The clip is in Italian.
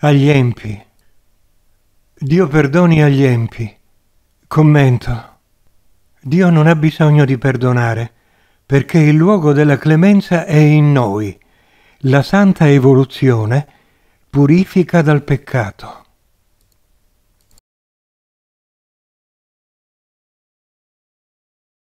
agli empi. Dio perdoni agli empi. Commento. Dio non ha bisogno di perdonare, perché il luogo della clemenza è in noi. La santa evoluzione purifica dal peccato.